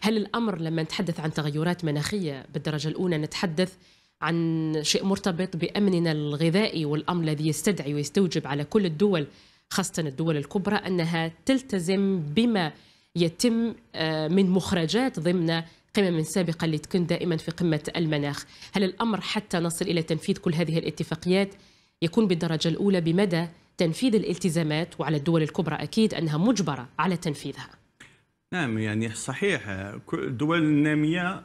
هل الأمر لما نتحدث عن تغيرات مناخية بالدرجة الأولى نتحدث عن شيء مرتبط بأمننا الغذائي والأمر الذي يستدعي ويستوجب على كل الدول خاصة الدول الكبرى أنها تلتزم بما يتم آه، من مخرجات ضمن قمم سابقة اللي تكون دائما في قمة المناخ هل الأمر حتى نصل إلى تنفيذ كل هذه الاتفاقيات يكون بالدرجة الأولى بمدى تنفيذ الالتزامات وعلى الدول الكبرى أكيد أنها مجبرة على تنفيذها نعم يعني صحيح الدول النامية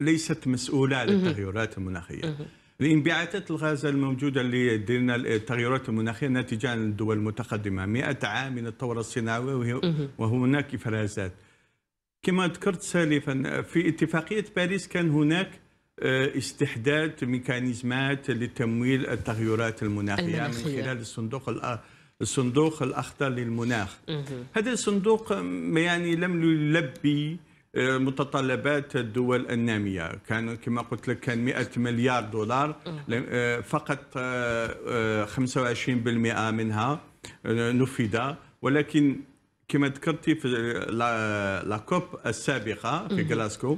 ليست مسؤولة على التغيرات المناخية الانبعاثات الغاز الموجودة اللي درنا التغيرات المناخية ناتجة عن الدول المتقدمة 100 عام من الثورة الصناعية وهناك إفرازات كما ذكرت سالفا في اتفاقية باريس كان هناك آه، استحداث ميكانيزمات لتمويل التغيرات المناخية, المناخية. من خلال الصندوق الأرض الصندوق الأخضر للمناخ هذا الصندوق يعني لم يلبي آه، متطلبات الدول النامية كان كما قلت لك كان 100 مليار دولار آه، فقط 25% آه، منها نفذ ولكن كما ذكرتي في لاكوب السابقة في غلاسكو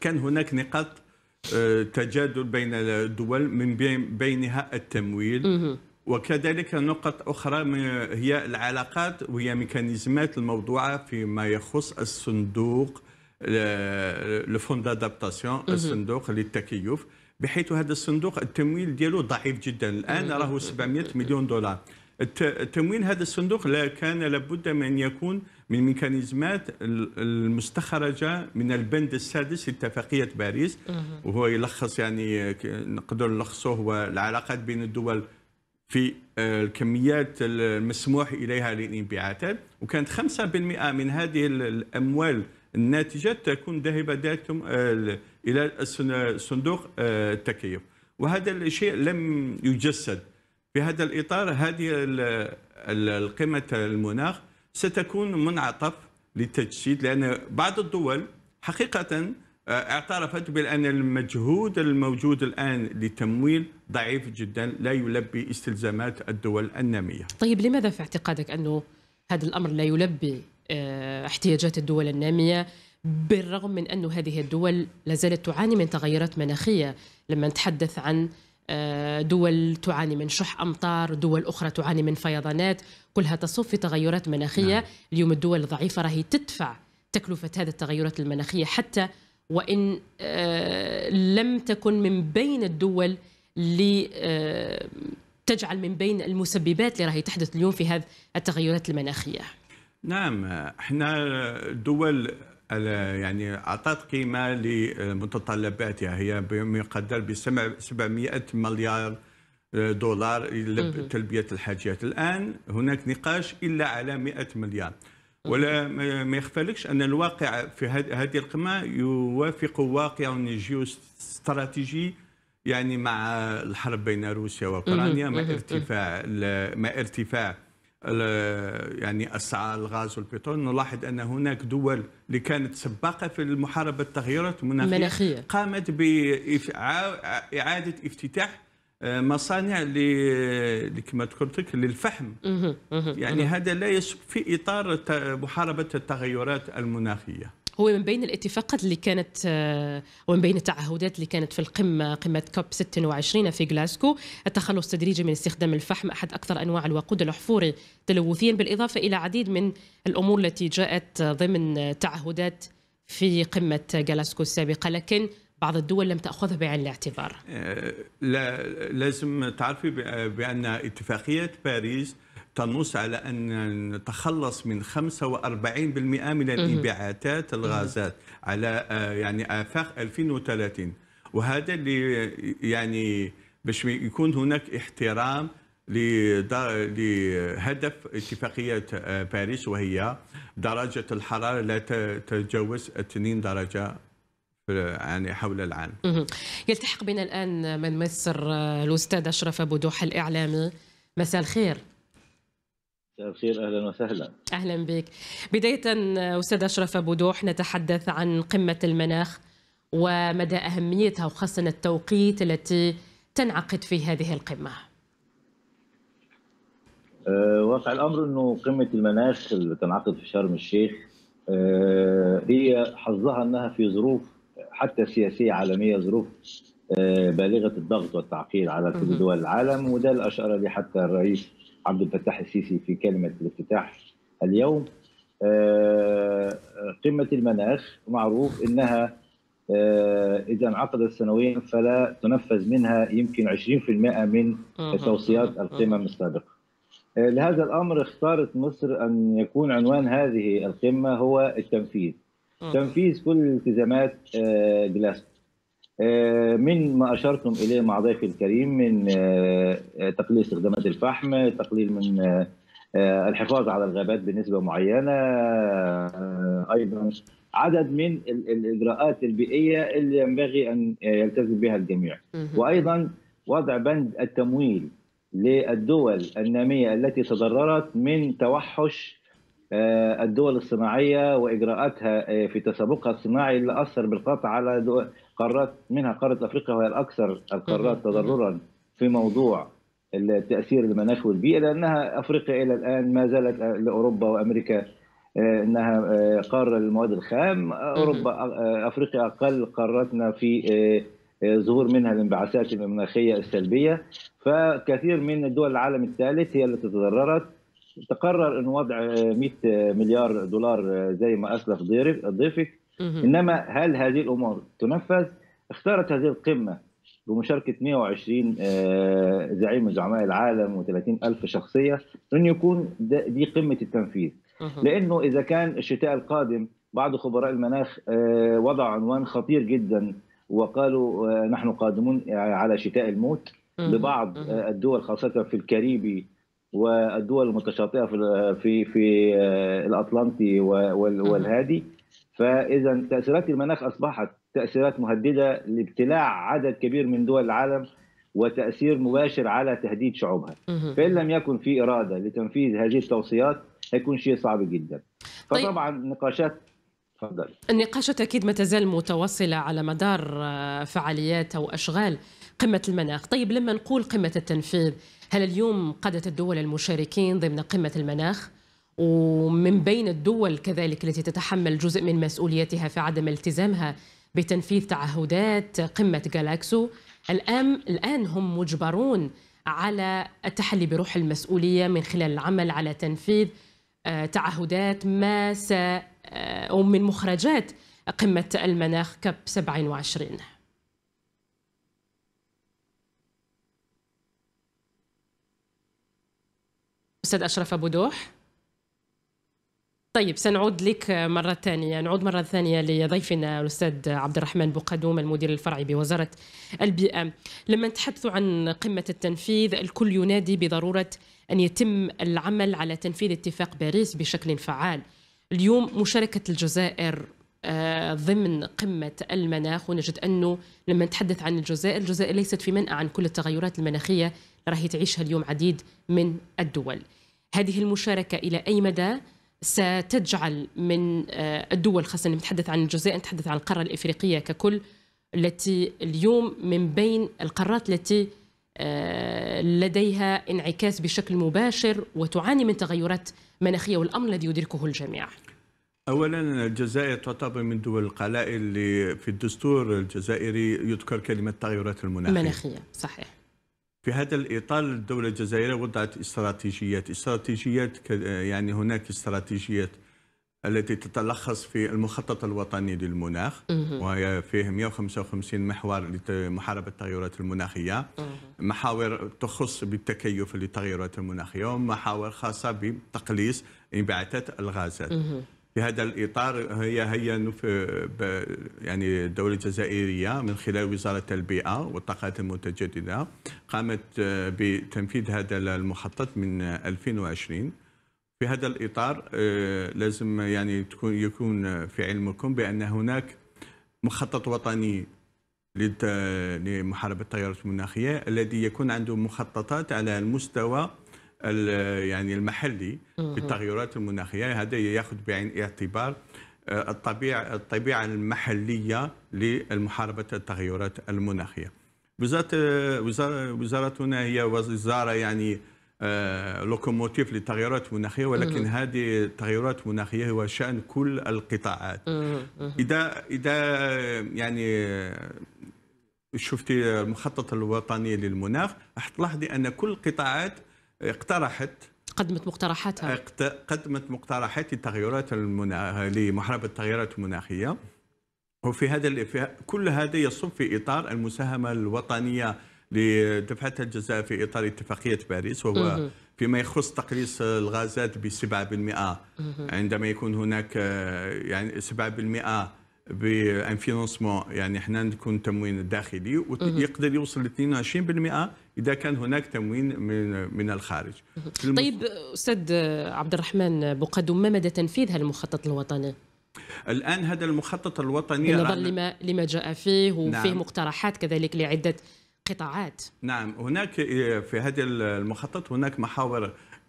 كان هناك نقاط تجادل بين الدول من بينها التمويل وكذلك نقط أخرى هي العلاقات وهي ميكانيزمات الموضوعة فيما يخص الصندوق لو فون دادابتاسيون الصندوق للتكيف بحيث هذا الصندوق التمويل ديالو ضعيف جدا الان راهو 700 مليون دولار تمويل هذا الصندوق لا كان لابد من ان يكون من ميكانيزمات المستخرجه من البند السادس لاتفاقيه باريس وهو يلخص يعني نقدر نلخصه هو العلاقات بين الدول في آه، الكميات المسموح إليها للانبعاثات وكانت 5% من هذه الأموال الناتجة تكون ذاهبة ذات آه، إلى صندوق آه، التكيف وهذا الشيء لم يجسد في هذا الإطار هذه القمه المناخ ستكون منعطف للتجسيد لأن بعض الدول حقيقة آه، اعترفت بأن المجهود الموجود الآن لتمويل ضعيف جدا لا يلبي استلزامات الدول النامية طيب لماذا في اعتقادك أنه هذا الأمر لا يلبي آه، احتياجات الدول النامية بالرغم من انه هذه الدول لا زالت تعاني من تغيرات مناخية لما نتحدث عن آه، دول تعاني من شح امطار، دول اخرى تعاني من فيضانات، كلها تصف في تغيرات مناخيه، نعم. اليوم الدول الضعيفه راهي تدفع تكلفه هذه التغيرات المناخيه حتى وإن آه، لم تكن من بين الدول اللي آه، تجعل من بين المسببات اللي راهي تحدث اليوم في هذه التغيرات المناخية نعم احنا الدول يعني اعطت قيمه لمتطلباتها هي يقدر ب 700 مليار آه، دولار لتلبيه الحاجات الان هناك نقاش الا على 100 مليار ولا ما يخفلكش ان الواقع في هذه القمه يوافق واقع جيو استراتيجي يعني مع الحرب بين روسيا واوكرانيا مع ارتفاع مع ارتفاع يعني اسعار الغاز والبترول نلاحظ ان هناك دول اللي كانت سباقه في محاربه التغيرات المناخيه قامت باعاده افتتاح آه، مصانع اللي كما ذكرت لك للفحم يعني هذا لا يسق في اطار محاربه التغيرات المناخيه هو من بين الاتفاقات اللي كانت آه، ومن بين التعهدات اللي كانت في القمه قمه كوب 26 في غلاسكو التخلص التدريجي من استخدام الفحم احد اكثر انواع الوقود الاحفوري تلوثيا بالاضافه الى عديد من الامور التي جاءت ضمن تعهدات في قمه غلاسكو السابقه لكن بعض الدول لم تأخذه بعين الاعتبار آه، لا لازم تعرفي بأن اتفاقية باريس تنص على أن نتخلص من 45% من الانبعاثات الغازات على آه، يعني آفاق 2030 وهذا اللي يعني باش يكون هناك احترام لهدف اتفاقية آه، باريس وهي درجة الحرارة لا تتجاوز 2 درجة يعني حول العالم يلتحق بنا الآن من مصر آه، الأستاذ أشرف أبو دوح الإعلامي مساء الخير مساء الخير اهلا وسهلا اهلا بك بدايه آه، استاذ اشرف ابو دوح نتحدث عن قمه المناخ ومدى اهميتها وخاصه التوقيت التي تنعقد في هذه القمه أه واقع الامر انه قمه المناخ اللي تنعقد في شرم الشيخ أه هي حظها انها في ظروف حتى سياسيه عالميه ظروف آه، بالغه الضغط والتعقيد على كل دول العالم وده اللي اشار لي حتى الرئيس عبد الفتاح السيسي في كلمه الافتتاح اليوم آه، قمه المناخ معروف انها آه، اذا انعقدت سنويا فلا تنفذ منها يمكن 20% من توصيات القمم السابقه. لهذا الامر اختارت مصر ان يكون عنوان هذه القمه هو التنفيذ. تنفيذ كل التزامات جلاسكو آه، آه، من ما اشرتم اليه مع ضيفي الكريم من آه، تقليل استخدامات الفحم، تقليل من الحفاظ على الغابات بنسبه معينه، ايضا عدد من الاجراءات البيئيه اللي ينبغي ان يلتزم بها الجميع، وايضا وضع بند التمويل للدول الناميه التي تضررت من توحش آه، الدول الصناعيه واجراءاتها آه، في تسابقها الصناعي اللي اثر بالقطع على قارات منها قاره افريقيا وهي الاكثر القارات تضررا في موضوع التاثير المناخ والبيئه لانها افريقيا الى الان ما زالت آه، لاوروبا وامريكا انها قاره المواد الخام اوروبا افريقيا اقل قاراتنا في ظهور منها الانبعاثات المناخيه السلبيه فكثير من دول العالم الثالث هي التي تضررت تقرر انه وضع 100 مليار دولار زي ما اسلف ضيفك انما هل هذه الامور تنفذ؟ اختارت هذه القمه بمشاركه 120 آه، زعيم من زعماء العالم و30 الف شخصيه ان يكون دي قمه التنفيذ لانه اذا كان الشتاء القادم بعض خبراء المناخ آه، وضع عنوان خطير جدا وقالوا آه، نحن قادمون على شتاء الموت لبعض الدول خاصة في الكاريبي والدول المتشاطئه في في في آه، الاطلنطي والهادي فاذا تاثيرات المناخ اصبحت تاثيرات مهدده لابتلاع عدد كبير من دول العالم وتاثير مباشر على تهديد شعوبها فان لم يكن في اراده لتنفيذ هذه التوصيات هيكون شيء صعب جدا طيب. فطبعا نقاشات النقاشات اكيد ما تزال متواصله على مدار آه، فعاليات او اشغال قمه المناخ، طيب لما نقول قمه التنفيذ هل اليوم قاده الدول المشاركين ضمن قمه المناخ ومن بين الدول كذلك التي تتحمل جزء من مسؤوليتها في عدم التزامها بتنفيذ تعهدات قمه جالاكسو الان الان هم مجبرون على التحلي بروح المسؤوليه من خلال العمل على تنفيذ آه، تعهدات ما س آه، او من مخرجات قمه المناخ كاب 27 أستاذ أشرف أبو دوح طيب سنعود لك مرة ثانية نعود مرة ثانية لضيفنا الأستاذ عبد الرحمن بوقدوم المدير الفرعي بوزارة البيئة لما تحدثوا عن قمة التنفيذ الكل ينادي بضرورة أن يتم العمل على تنفيذ اتفاق باريس بشكل فعال اليوم مشاركة الجزائر آه، ضمن قمة المناخ ونجد أنه لما نتحدث عن الجزائر الجزائر ليست في منأى عن كل التغيرات المناخية راهي تعيشها اليوم عديد من الدول هذه المشاركة إلى أي مدى ستجعل من آه، الدول خاصة نتحدث عن الجزائر نتحدث عن القارة الإفريقية ككل التي اليوم من بين القارات التي آه، لديها انعكاس بشكل مباشر وتعاني من تغيرات مناخية والأمر الذي يدركه الجميع أولا الجزائر تعتبر من دول القلائل اللي في الدستور الجزائري يذكر كلمة تغيرات المناخية المناخية صحيح في هذا الإطار الدولة الجزائرية وضعت استراتيجيات استراتيجيات يعني هناك استراتيجيات التي تتلخص في المخطط الوطني للمناخ وهي فيه 155 محور لمحاربة التغيرات المناخية محاور تخص بالتكيف للتغيرات المناخية ومحاور خاصة بتقليص انبعاثات الغازات في هذا الاطار هي هي يعني الدوله الجزائريه من خلال وزاره البيئه والطاقات المتجدده قامت آه، بتنفيذ هذا المخطط من 2020 في هذا الاطار آه، لازم يعني تكون يكون في علمكم بان هناك مخطط وطني لمحاربه التغيرات المناخيه الذي يكون عنده مخططات على المستوى يعني المحلي في التغيرات المناخيه هذا ياخذ بعين الاعتبار آه، الطبيعه الطبيعه المحليه لمحاربه التغيرات المناخيه آه، وزاره وزارتنا هي وزاره يعني آه، لوكوموتيف للتغيرات المناخيه ولكن هذه التغيرات المناخيه هو شان كل القطاعات اذا اذا يعني شفتي المخطط الوطني للمناخ راح تلاحظي ان كل القطاعات اقترحت قدمت مقترحاتها قدمت مقترحات للتغيرات المناخ لمحاربه التغيرات المناخيه وفي هذا كل هذا يصب في اطار المساهمه الوطنيه لدفعتها الجزاء في اطار اتفاقيه باريس وهو فيما يخص تقليص الغازات ب 7% عندما يكون هناك يعني 7% ب يعني احنا نكون تموين داخلي ويقدر يوصل ل 22% اذا كان هناك تموين من من الخارج طيب استاذ عبد الرحمن بقدم ما مدى تنفيذ هذا المخطط الوطني الان هذا المخطط الوطني نظرا لما لما جاء فيه وفيه نعم. مقترحات كذلك لعده قطاعات نعم هناك إيه، في هذا المخطط هناك محاور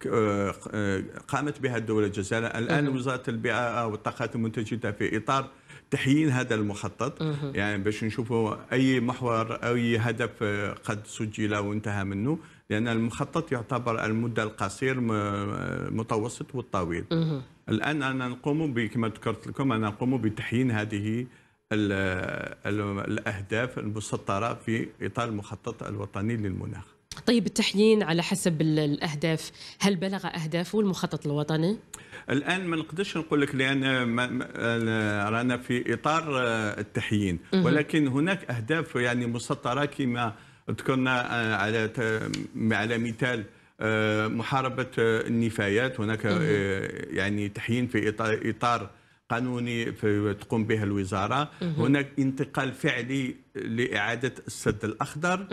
آه، آه، قامت بها الدوله الجزائريه الان وزاره البيئه والطاقات المنتجه في اطار تحيين هذا المخطط يعني باش نشوفوا اي محور او اي هدف قد سجل وانتهى منه لان المخطط يعتبر المده القصير المتوسط والطويل الان انا نقوم كما ذكرت لكم انا نقوم بتحيين هذه الاهداف المسطره في اطار المخطط الوطني للمناخ طيب التحيين على حسب الاهداف هل بلغ اهدافه المخطط الوطني الان ما نقدرش نقول لك لان رانا في اطار آه، التحيين ولكن هناك اهداف يعني مسطره كما ذكرنا آه، على على مثال آه، محاربه النفايات هناك يعني تحيين في اطار قانوني تقوم به الوزاره هناك انتقال فعلي لاعاده السد الاخضر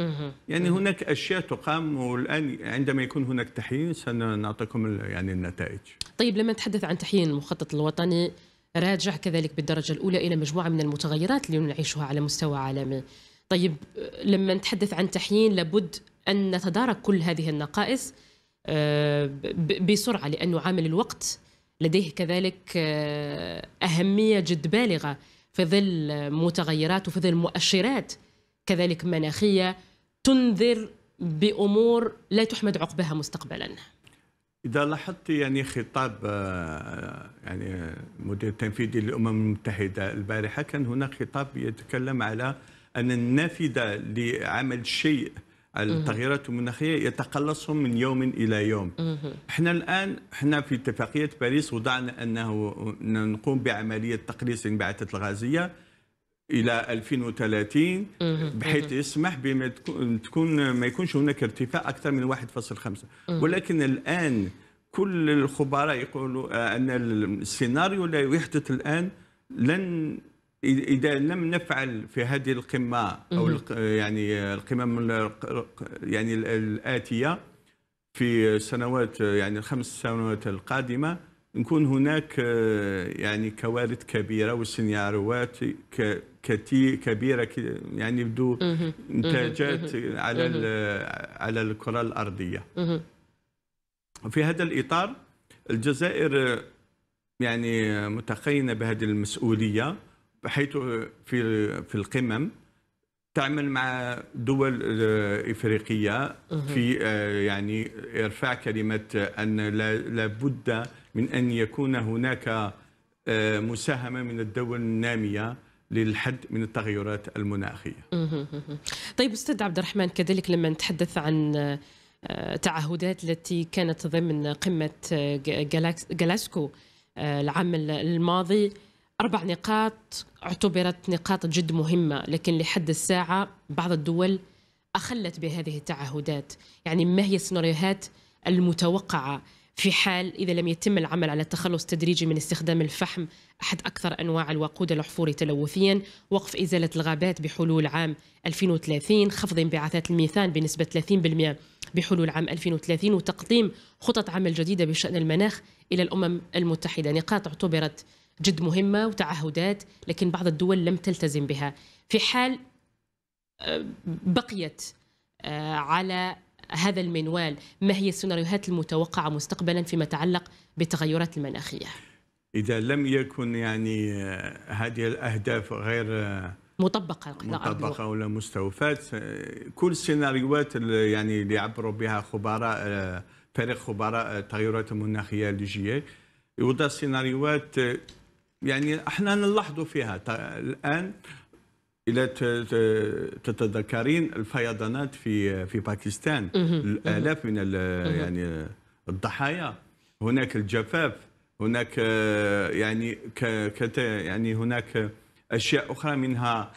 يعني هناك اشياء تقام والان عندما يكون هناك تحيين سنعطيكم يعني النتائج طيب لما نتحدث عن تحيين المخطط الوطني راجع كذلك بالدرجه الاولى الى مجموعه من المتغيرات اللي نعيشها على مستوى عالمي طيب لما نتحدث عن تحيين لابد ان نتدارك كل هذه النقائص آه، بسرعه لانه عامل الوقت لديه كذلك آه، أهمية جد بالغة في ظل متغيرات وفي ظل مؤشرات كذلك مناخية تنذر بأمور لا تحمد عقبها مستقبلا إذا لاحظت يعني خطاب آه، آه، يعني المدير التنفيذي للأمم المتحدة البارحة كان هناك خطاب يتكلم على أن النافذة لعمل شيء التغييرات المناخيه يتقلصهم من يوم الى يوم احنا الان احنا في اتفاقيه باريس وضعنا انه نقوم بعمليه تقليص الانبعاثات الغازيه الى 2030 بحيث يسمح بما تكون ما يكونش هناك ارتفاع اكثر من 1.5 ولكن الان كل الخبراء يقولوا ان السيناريو الذي يحدث الان لن اذا لم نفعل في هذه القمه او يعني القمم يعني الاتيه في السنوات يعني الخمس سنوات القادمه نكون هناك يعني كوارث كبيره وسيناريوهات كثير كبيره يعني بدو انتاجات على على الكره الارضيه في هذا الاطار الجزائر يعني متقينه بهذه المسؤوليه حيث في في القمم تعمل مع دول آه، افريقيه في آه، يعني ارفاع كلمه ان لابد من ان يكون هناك آه، مساهمه من الدول الناميه للحد من التغيرات المناخيه. طيب استاذ عبد الرحمن كذلك لما نتحدث عن تعهدات التي كانت ضمن قمه جلاسكو العام الماضي أربع نقاط اعتبرت نقاط جد مهمة لكن لحد الساعة بعض الدول أخلت بهذه التعهدات يعني ما هي السيناريوهات المتوقعة في حال إذا لم يتم العمل على التخلص التدريجي من استخدام الفحم أحد أكثر أنواع الوقود الأحفوري تلوثيا وقف إزالة الغابات بحلول عام 2030 خفض انبعاثات الميثان بنسبة 30% بحلول عام 2030 وتقديم خطط عمل جديدة بشأن المناخ إلى الأمم المتحدة نقاط اعتبرت جد مهمة وتعهدات لكن بعض الدول لم تلتزم بها في حال آه، بقيت آه، على هذا المنوال ما هي السيناريوهات المتوقعة مستقبلا فيما يتعلق بالتغيرات المناخية إذا لم يكن يعني آه، هذه الأهداف غير مطبقة مطبقة ولا مستوفات كل السيناريوهات يعني اللي عبروا بها خبراء فريق خبراء التغيرات المناخية الجي يوضع سيناريوهات يعني احنا نلاحظوا فيها الان إذا تتذكرين الفيضانات في في باكستان الآلاف من يعني الضحايا هناك الجفاف هناك يعني كت يعني هناك أشياء أخرى منها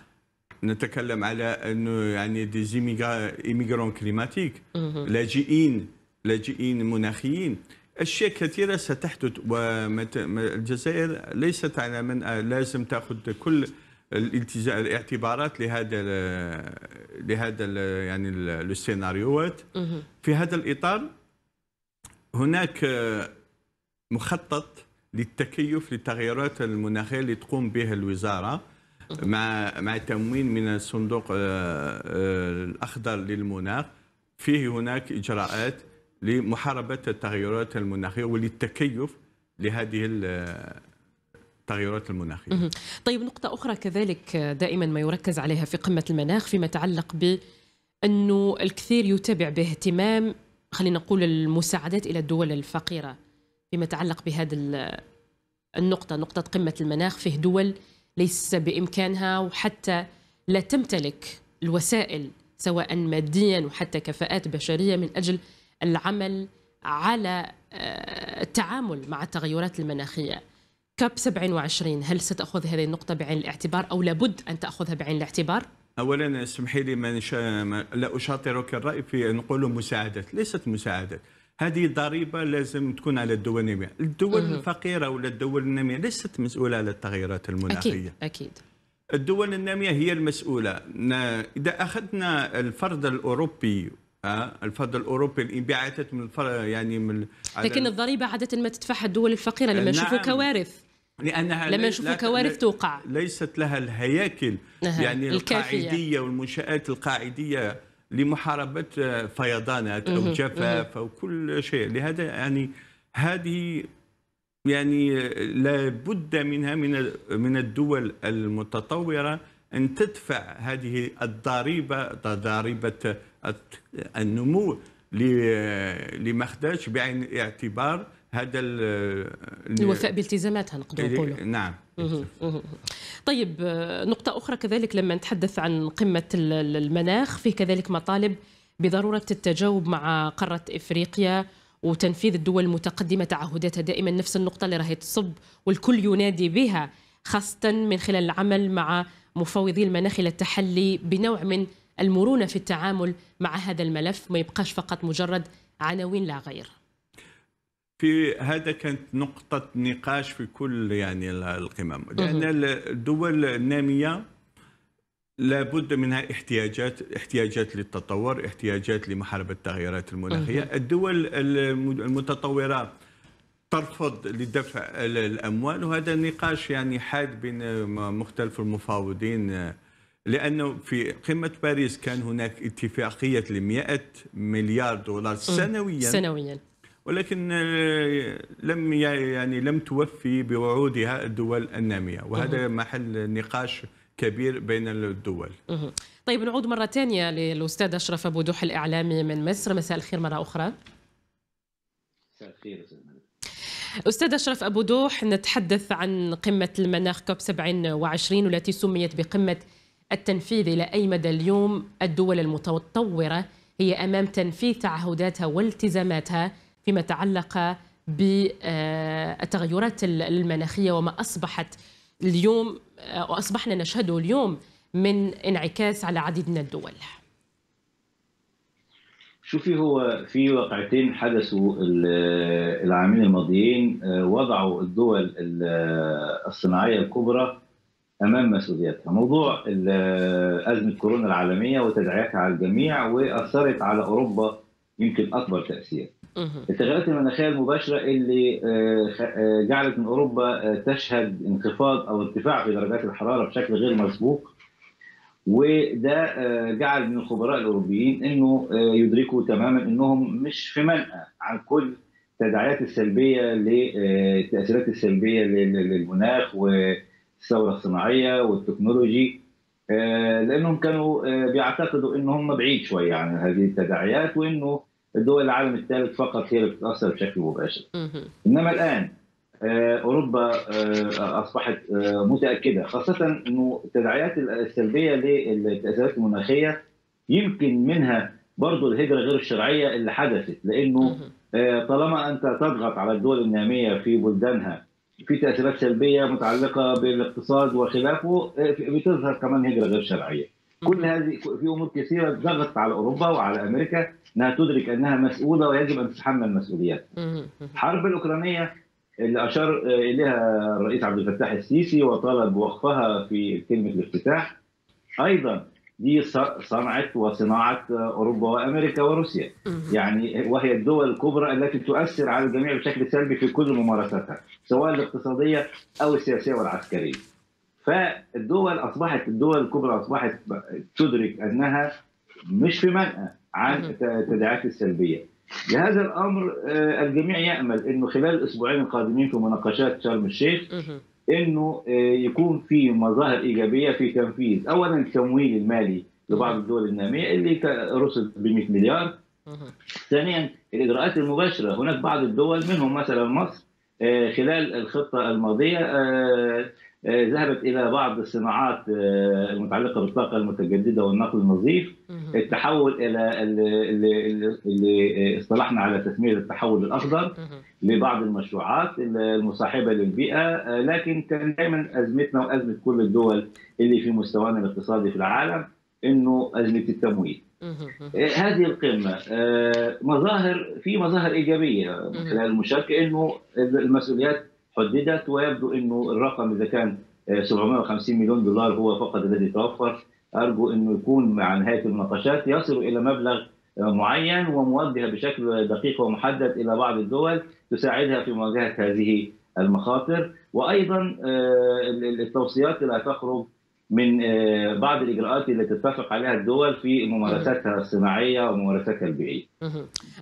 نتكلم على أنه يعني ديزيميغرون كليماتيك لاجئين لاجئين مناخيين أشياء كثيرة ستحدث والجزائر ليست على من آه، لازم تأخذ كل الالتزام الاعتبارات لهذا لهذا يعني السيناريوهات في هذا الاطار هناك آه، مخطط للتكيف للتغيرات المناخيه اللي تقوم بها الوزاره مع مع تموين من الصندوق آه، الاخضر للمناخ فيه هناك اجراءات لمحاربة التغيرات المناخية وللتكيف لهذه التغيرات المناخية طيب نقطة أخرى كذلك دائما ما يركز عليها في قمة المناخ فيما يتعلق ب أنه الكثير يتابع باهتمام خلينا نقول المساعدات إلى الدول الفقيرة فيما يتعلق بهذا النقطة نقطة قمة المناخ فيه دول ليس بإمكانها وحتى لا تمتلك الوسائل سواء ماديا وحتى كفاءات بشرية من أجل العمل على آه، التعامل مع التغيرات المناخيه كاب 27 هل ستاخذ هذه النقطه بعين الاعتبار او لابد ان تاخذها بعين الاعتبار اولا اسمحي لي ما, نشا... ما لا اشاطرك الراي في نقول مساعدات ليست مساعدات هذه ضريبه لازم تكون على الدول الناميه الدول مه. الفقيره ولا الدول الناميه ليست مسؤوله على التغيرات المناخيه اكيد اكيد الدول الناميه هي المسؤوله اذا اخذنا الفرد الاوروبي آه، الفضل الاوروبي الانبعاثات يعني من يعني من لكن الضريبه عاده ما تدفعها الدول الفقيره لما يشوفوا نعم. كوارث لانها لما يشوفوا كوارث توقع ليست لها الهياكل نعم. يعني الكافية. القاعديه والمنشات القاعديه لمحاربه فيضانات او جفاف او كل شيء لهذا يعني هذه يعني لابد منها من من الدول المتطوره ان تدفع هذه الضريبه ضريبه النمو اللي ما خداش بعين الاعتبار هذا الوفاء بالتزاماتها نقدر نقولوا نعم طيب نقطة أخرى كذلك لما نتحدث عن قمة المناخ فيه كذلك مطالب بضرورة التجاوب مع قارة إفريقيا وتنفيذ الدول المتقدمة تعهداتها دائما نفس النقطة اللي راهي تصب والكل ينادي بها خاصة من خلال العمل مع مفوضي المناخ للتحلي بنوع من المرونه في التعامل مع هذا الملف ما يبقاش فقط مجرد عناوين لا غير في هذا كانت نقطة نقاش في كل يعني القمم لأن الدول النامية لابد منها احتياجات احتياجات للتطور احتياجات لمحاربة التغيرات المناخية الدول المتطورة ترفض لدفع الأموال وهذا نقاش يعني حاد بين مختلف المفاوضين لانه في قمه باريس كان هناك اتفاقيه ل 100 مليار دولار سنويا سنويا ولكن آه، لم يعني لم توفي بوعودها الدول الناميه وهذا محل نقاش كبير بين الدول طيب نعود مره ثانيه للاستاذ اشرف ابو دوح الاعلامي من مصر مساء الخير مره اخرى مساء الخير أستاذ أشرف أبو دوح نتحدث عن قمة المناخ كوب 27 والتي سميت بقمة التنفيذ إلى أي مدى اليوم الدول المتطورة هي أمام تنفيذ تعهداتها والتزاماتها فيما تعلق بالتغيرات المناخية وما أصبحت اليوم وأصبحنا نشهده اليوم من انعكاس على عديد من الدول شوفي هو في واقعتين حدثوا العامين الماضيين آه، وضعوا الدول آه، الصناعيه الكبرى امام مسؤوليتها موضوع ازمه كورونا العالميه وتداعياتها على الجميع واثرت على اوروبا يمكن اكبر تاثير التغيرات المناخيه المباشره اللي آه، آه، جعلت من اوروبا آه، تشهد انخفاض او ارتفاع في درجات الحراره بشكل غير مسبوق وده جعل من الخبراء الاوروبيين انه يدركوا تماما انهم مش في منأى عن كل التداعيات السلبيه للتاثيرات السلبيه للمناخ و الثوره الصناعيه والتكنولوجي آه، لانهم كانوا آه، بيعتقدوا ان هم بعيد شويه عن هذه التداعيات وانه دول العالم الثالث فقط هي اللي بتتاثر بشكل مباشر. انما الان آه، اوروبا اصبحت متاكده خاصه انه التداعيات السلبيه للتاثيرات المناخيه يمكن منها برضه الهجره غير الشرعيه اللي حدثت لانه طالما انت تضغط على الدول الناميه في بلدانها في تاثيرات سلبيه متعلقه بالاقتصاد وخلافه آه، بتظهر كمان هجره غير شرعيه. كل هذه في امور كثيره ضغطت على اوروبا وعلى امريكا انها تدرك انها مسؤوله ويجب ان تتحمل مسؤوليات. الحرب الاوكرانيه اللي اشار اليها الرئيس عبد الفتاح السيسي وطلب وقفها في كلمه الافتتاح ايضا دي صنعت وصناعه اوروبا وامريكا وروسيا يعني وهي الدول الكبرى التي تؤثر على الجميع بشكل سلبي في كل ممارساتها سواء الاقتصاديه او السياسيه والعسكريه فالدول اصبحت الدول الكبرى اصبحت تدرك انها مش في منأى عن التداعيات السلبيه لهذا الامر آه، الجميع يامل انه خلال الاسبوعين القادمين في مناقشات شرم الشيخ انه آه، يكون في مظاهر ايجابيه في تنفيذ اولا التمويل المالي لبعض الدول الناميه اللي رصد ب 100 مليار ثانيا الاجراءات المباشره هناك بعض الدول منهم مثلا مصر آه، خلال الخطه الماضيه آه، آه، ذهبت الى بعض الصناعات آه، المتعلقه بالطاقه المتجدده والنقل النظيف التحول الى اللي اصطلحنا على تسميه التحول الاخضر لبعض المشروعات المصاحبه للبيئه آه، لكن كان دائما ازمتنا وازمه كل الدول اللي في مستوانا الاقتصادي في العالم انه ازمه التمويل هذه القمة مظاهر في مظاهر إيجابية خلال المشاركة إنه المسؤوليات حددت ويبدو انه الرقم اذا كان 750 آه، مليون دولار هو فقط الذي توفر ارجو انه يكون مع نهايه المناقشات يصل الى مبلغ آه، معين وموجه بشكل دقيق ومحدد الى بعض الدول تساعدها في مواجهه هذه المخاطر وايضا آه، التوصيات لا تخرج من آه، بعض الاجراءات التي تتفق عليها الدول في ممارساتها الصناعيه وممارساتها البيئيه.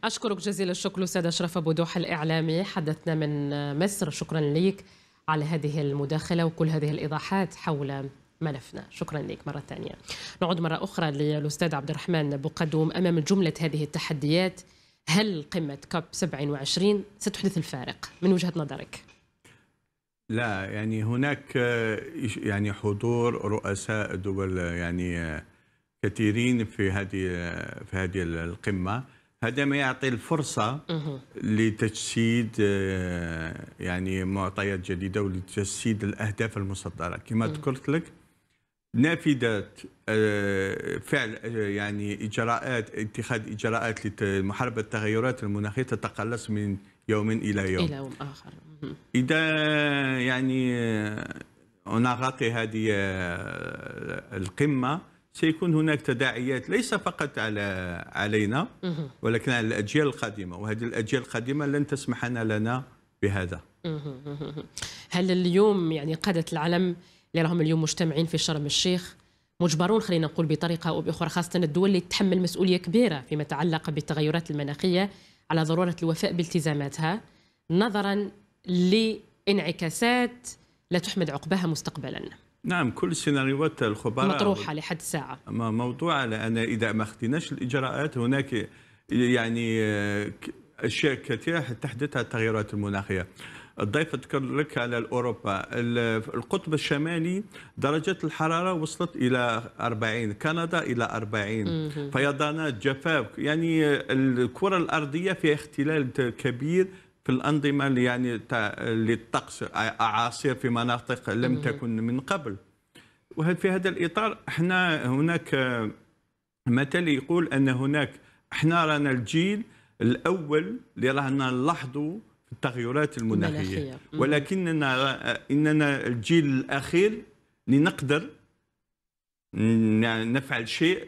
اشكرك جزيل الشكر استاذ اشرف ابو دوح الاعلامي حدثنا من مصر شكرا ليك على هذه المداخله وكل هذه الايضاحات حول ملفنا شكرا لك مرة ثانية نعود مرة أخرى للأستاذ عبد الرحمن بقدوم أمام جملة هذه التحديات هل قمة كوب 27 ستحدث الفارق من وجهة نظرك؟ لا يعني هناك آه، يعني حضور رؤساء دول آه، يعني آه، كثيرين في هذه في هذه القمه هذا ما يعطي الفرصه لتجسيد يعني معطيات جديده ولتجسيد الاهداف المصدره كما ذكرت لك نافذه فعل يعني اجراءات اتخاذ اجراءات لمحاربه التغيرات المناخيه تتقلص من يوم إلى يوم إلى يوم آخر إذا يعني نغطي هذه القمة سيكون هناك تداعيات ليس فقط على علينا ولكن على الأجيال القادمة وهذه الأجيال القادمة لن تسمح لنا بهذا هل اليوم يعني قادة العلم اللي راهم اليوم مجتمعين في شرم الشيخ مجبرون خلينا نقول بطريقة أو بأخرى خاصة الدول اللي تحمل مسؤولية كبيرة فيما يتعلق بالتغيرات المناخية على ضروره الوفاء بالتزاماتها نظرا لانعكاسات لا تحمد عقباها مستقبلا. نعم كل السيناريوهات الخبراء مطروحه لحد الساعه موضوعه لان اذا ما اخذناش الاجراءات هناك يعني آه، اشياء كثيره تحدثها التغيرات المناخيه. الضيف ذكر لك على أوروبا القطب الشمالي درجة الحرارة وصلت إلى 40 كندا إلى 40 فيضانات جفاف يعني الكرة الأرضية فيها اختلال كبير في الأنظمة يعني للطقس أعاصير في مناطق لم تكن من قبل وفي هذا الإطار احنا هناك مثل يقول أن هناك احنا رانا الجيل الأول اللي رانا نلاحظوا التغيرات المناخيه ولكننا اننا الجيل الاخير لنقدر نفعل شيء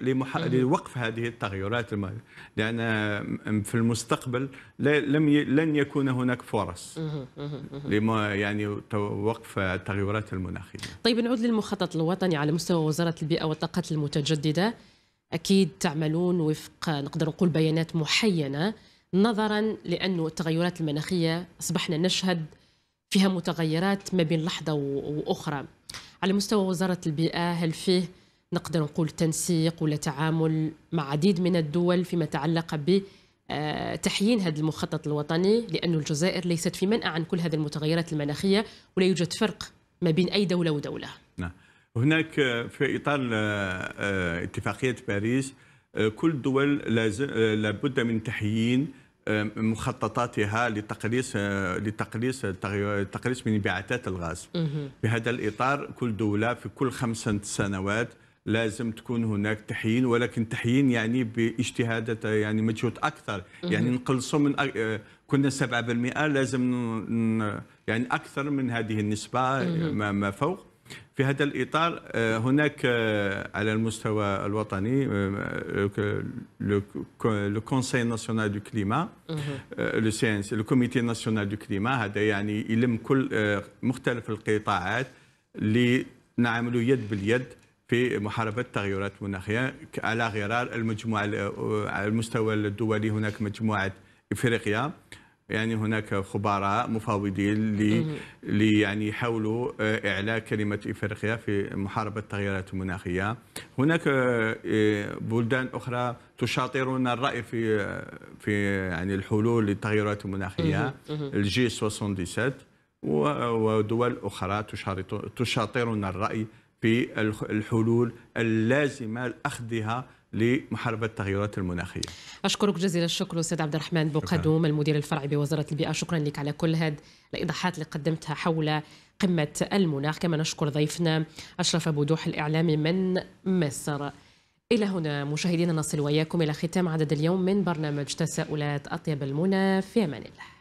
لوقف هذه التغيرات المالية لأن في المستقبل لم لن يكون هناك فرص لما يعني وقف التغيرات المناخية طيب نعود للمخطط الوطني على مستوى وزارة البيئة والطاقات المتجددة أكيد تعملون وفق نقدر نقول بيانات محينة نظرا لانه التغيرات المناخيه اصبحنا نشهد فيها متغيرات ما بين لحظه واخرى على مستوى وزاره البيئه هل فيه نقدر نقول تنسيق ولا تعامل مع عديد من الدول فيما تعلق ب آه، تحيين هذا المخطط الوطني لأن الجزائر ليست في منأى عن كل هذه المتغيرات المناخية ولا يوجد فرق ما بين أي دولة ودولة نعم. هناك آه، في إطار آه، اتفاقية باريس كل دول لابد من تحيين مخططاتها لتقليص لتقليص تقليص من انبعاثات الغاز بهذا الاطار كل دوله في كل خمس سنوات لازم تكون هناك تحيين ولكن تحيين يعني باجتهادات يعني مجهود اكثر يعني نقلصوا من كنا 7% لازم يعني اكثر من هذه النسبه ما فوق في هذا الإطار آه، هناك آه، على المستوى الوطني آه، لو كونسي ناسيونال دو كليما لو سي ان سي لو كوميتي ناسيونال دو كليما هذا يعني يلم كل مختلف القطاعات اللي نعملوا يد باليد في محاربة التغيرات المناخية على غرار المجموعة على المستوى الدولي هناك مجموعة إفريقيا يعني هناك خبراء مفاوضين لي يعني يحاولوا اعلاء آه، كلمه افريقيا في محاربه التغيرات المناخيه هناك آه، آه، بلدان اخرى تشاطرون الراي في في يعني الحلول للتغيرات المناخيه الجي 77 ودول اخرى تشاطرون الراي في الحلول اللازمه لاخذها لمحاربه التغيرات المناخيه. اشكرك جزيل الشكر استاذ عبد الرحمن بوقدوم المدير الفرعي بوزاره البيئه شكرا لك على كل هذه الايضاحات اللي قدمتها حول قمه المناخ كما نشكر ضيفنا اشرف بودوح الاعلامي من مصر. الى هنا مشاهدينا نصل واياكم الى ختام عدد اليوم من برنامج تساؤلات اطيب المنى في امان الله.